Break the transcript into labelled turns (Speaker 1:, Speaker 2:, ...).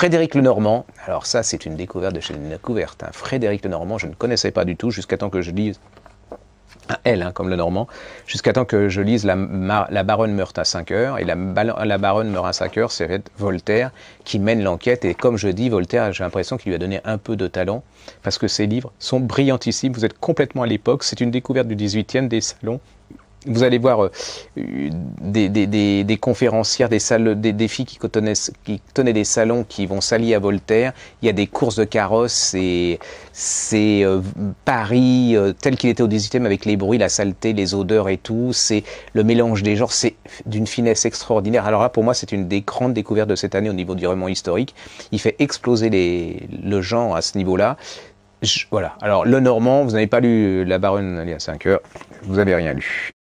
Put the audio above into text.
Speaker 1: Frédéric Lenormand, alors ça c'est une découverte de chez une couverte. Hein. Frédéric Lenormand, je ne connaissais pas du tout jusqu'à temps que je lise, un ah, L hein, comme Normand, jusqu'à temps que je lise la, Baronne meurt à 5 heures. Et la, la Baronne meurt à 5 heures, c'est Voltaire qui mène l'enquête. Et comme je dis, Voltaire, j'ai l'impression qu'il lui a donné un peu de talent parce que ses livres sont brillantissimes. Vous êtes complètement à l'époque. C'est une découverte du 18e des salons vous allez voir euh, des, des, des, des, conférencières, des, salles, des, filles qui tenaient, qui tenaient des salons qui vont s'allier à Voltaire. Il y a des courses de carrosses et c'est euh, Paris euh, tel qu'il était au 18 ème avec les bruits, la saleté, les odeurs et tout. C'est le mélange des genres, c'est d'une finesse extraordinaire. Alors là, pour moi, c'est une des grandes découvertes de cette année au niveau du roman historique. Il fait exploser les, le genre à ce niveau-là. voilà. Alors, Le Normand, vous n'avez pas lu La Baronne y a 5 heures, vous n'avez rien lu.